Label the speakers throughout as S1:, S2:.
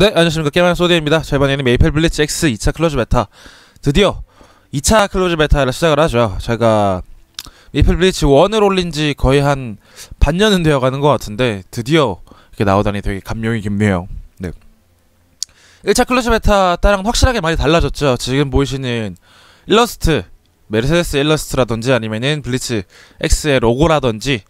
S1: 네, 안녕하십니까. 게임하는 소디입니다. 저희 번에는 메이플 블리츠 X 2차 클로즈 베타. 드디어 2차 클로즈 베타를 시작을 하죠. 제가 메이플 블리츠 1을 올린 지 거의 한 반년은 되어 가는 것 같은데, 드디어 이렇게 나오다니 되게 감명이 깊네요. 네. 1차 클로즈 베타 따랑 확실하게 많이 달라졌죠. 지금 보이시는 일러스트, 메르세데스 일러스트라든지 아니면은 블리츠 X의 로고라든지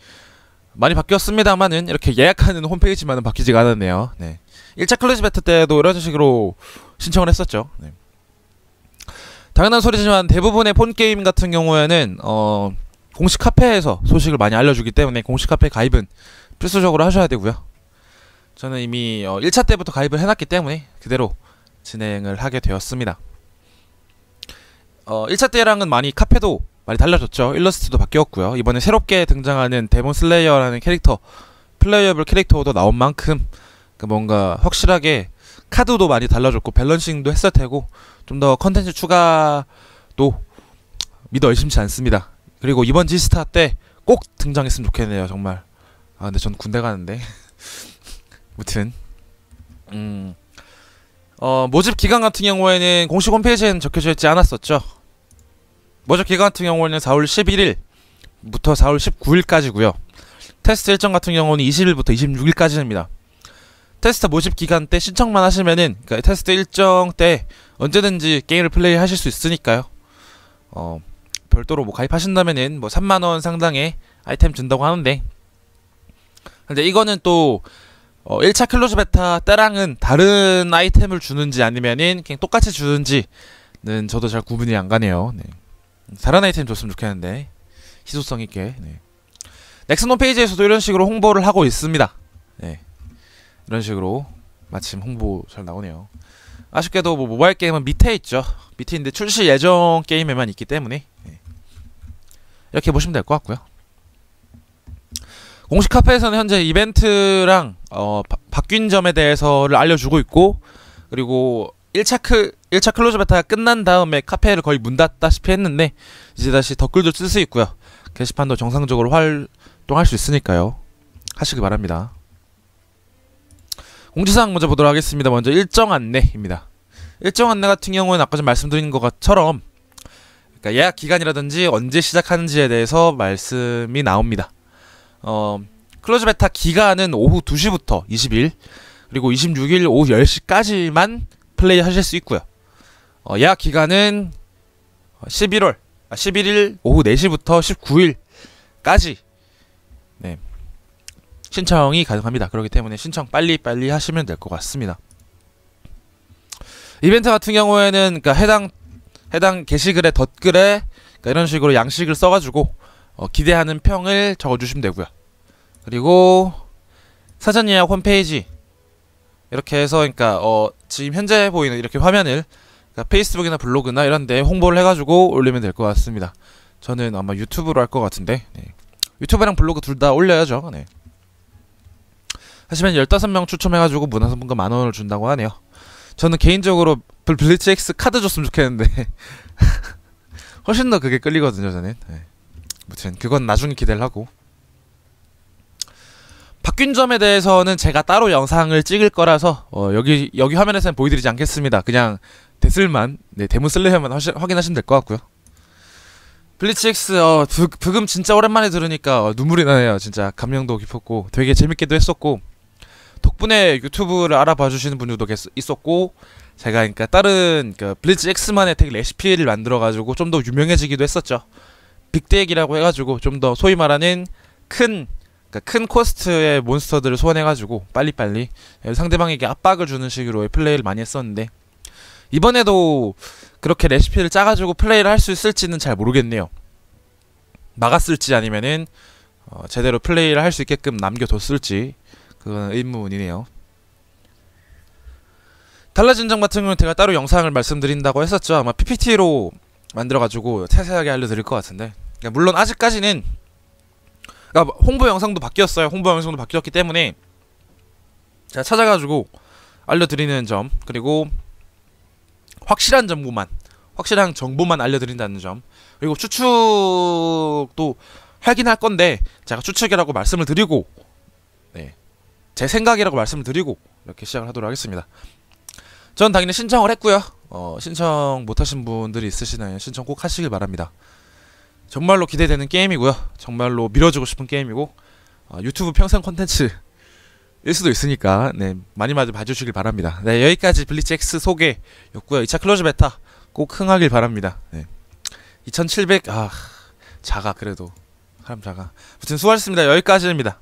S1: 많이 바뀌었습니다만은 이렇게 예약하는 홈페이지만은 바뀌지가 않았네요. 네. 1차 클래식 배틀 때도 이런 식으로 신청을 했었죠. 네. 당연한 소리지만 대부분의 폰 게임 같은 경우에는 어, 공식 카페에서 소식을 많이 알려주기 때문에 공식 카페 가입은 필수적으로 하셔야 되고요. 저는 이미 어, 1차 때부터 가입을 해놨기 때문에 그대로 진행을 하게 되었습니다. 어, 1차 때랑은 많이 카페도 많이 달라졌죠. 일러스트도 바뀌었고요. 이번에 새롭게 등장하는 데몬 슬레이어라는 캐릭터 플레이어블 캐릭터도 나온 만큼 그 뭔가 확실하게 카드도 많이 달라졌고 밸런싱도 했을 테고 좀 더 컨텐츠 추가도 믿어 의심치 않습니다. 그리고 이번 지스타 때 꼭 등장했으면 좋겠네요 정말. 아 근데 전 군대 가는데. 무튼 음. 어, 모집 기간 같은 경우에는 공식 홈페이지에는 적혀져 있지 않았었죠. 모집 기간 같은 경우에는 4월 11일부터 4월 19일까지고요. 테스트 일정 같은 경우는 20일부터 26일까지입니다. 테스트 모집 기간 때 신청만 하시면은 그 테스트 일정 때 언제든지 게임을 플레이하실 수 있으니까요. 어 별도로 뭐 가입하신다면은 뭐 3만 원 상당의 아이템 준다고 하는데 근데 이거는 또 어, 1차 클로즈 베타 때랑은 다른 아이템을 주는지 아니면은 그냥 똑같이 주는지는 저도 잘 구분이 안 가네요. 네. 다른 아이템 줬으면 좋겠는데 희소성 있게. 네. 넥슨 홈페이지에서도 이런 식으로 홍보를 하고 있습니다. 네. 이런 식으로 마침 홍보 잘 나오네요. 아쉽게도 뭐 모바일 게임은 밑에 있죠. 밑에 있는데 출시 예정 게임에만 있기 때문에 예. 이렇게 보시면 될 것 같고요. 공식 카페에서는 현재 이벤트랑 어, 바, 바뀐 점에 대해서를 알려주고 있고 그리고 1차, 크, 1차 클로즈 베타가 끝난 다음에 카페를 거의 문 닫다시피 했는데 이제 다시 댓글도 쓸 수 있고요. 게시판도 정상적으로 활동할 수 있으니까요. 하시기 바랍니다. 공지사항 먼저 보도록 하겠습니다. 먼저 일정 안내입니다. 일정 안내 같은 경우는 아까 좀 말씀드린 것처럼 그러니까 예약 기간이라든지 언제 시작하는지에 대해서 말씀이 나옵니다. 어, 클로즈 베타 기간은 오후 2시부터 20일 그리고 26일 오후 10시까지만 플레이 하실 수 있고요. 어, 예약 기간은 11월 아, 11일 오후 4시부터 19일까지 신청이 가능합니다. 그렇기 때문에 신청 빨리 빨리 하시면 될 것 같습니다. 이벤트 같은 경우에는 그러니까 해당 해당 게시글에 덧글에 그러니까 이런 식으로 양식을 써가지고 어, 기대하는 평을 적어주시면 되고요. 그리고 사전 예약 홈페이지 이렇게 해서 그러니까 어, 지금 현재 보이는 이렇게 화면을 그러니까 페이스북이나 블로그나 이런데 홍보를 해가지고 올리면 될 것 같습니다. 저는 아마 유튜브로 할 것 같은데 네. 유튜브랑 블로그 둘 다 올려야죠. 네. 하지만 15명 추첨해가지고 문화상품권 만원을 준다고 하네요 저는 개인적으로 블리츠 X 카드 줬으면 좋겠는데 훨씬 더 그게 끌리거든요 저는 네. 무튼 그건 나중에 기대를 하고 바뀐 점에 대해서는 제가 따로 영상을 찍을 거라서 어, 여기 여기 화면에서는 보여드리지 않겠습니다 그냥 데슬만 네, 데모 슬레이어만 확인하시면 될 것 같고요 블리치엑스 어, 부, 금 진짜 오랜만에 들으니까 어, 눈물이 나네요 진짜 감명도 깊었고 되게 재밌기도 했었고 덕분에 유튜브를 알아봐 주시는 분들도 있었고 제가 그러니까 다른 그 블리츠 X만의 덱 레시피를 만들어가지고 좀 더 유명해지기도 했었죠. 빅덱이라고 해가지고 좀 더 소위 말하는 큰, 그니까큰 코스트의 몬스터들을 소환해가지고 빨리빨리 상대방에게 압박을 주는 식으로 플레이를 많이 했었는데 이번에도 그렇게 레시피를 짜가지고 플레이를 할 수 있을지는 잘 모르겠네요. 막았을지 아니면은 어 제대로 플레이를 할 수 있게끔 남겨뒀을지 그건 의문이네요. 달라진점 같은 경우는 제가 따로 영상을 말씀드린다고 했었죠. 아마 PPT로 만들어가지고 세세하게 알려드릴 것 같은데. 그러니까 물론 아직까지는 그러니까 홍보 영상도 바뀌었어요. 홍보 영상도 바뀌었기 때문에 제가 찾아가지고 알려드리는 점 그리고 확실한 정보만 확실한 정보만 알려드린다는 점 그리고 추측도 하긴 할 건데 제가 추측이라고 말씀을 드리고 네제 생각이라고 말씀드리고 이렇게 시작을 하도록 하겠습니다. 전 당연히 신청을 했고요. 어, 신청 못하신 분들이 있으시면 신청 꼭 하시길 바랍니다. 정말로 기대되는 게임이고요. 정말로 밀어주고 싶은 게임이고 어, 유튜브 평생 컨텐츠일 수도 있으니까 네, 많이 많이 봐주시길 바랍니다. 네, 여기까지 블리츠 X 소개였고요. 2차 클로즈 베타 꼭 흥하길 바랍니다. 네. 2700... 아... 작아 그래도 사람 작아. 무튼 수고하셨습니다. 여기까지입니다.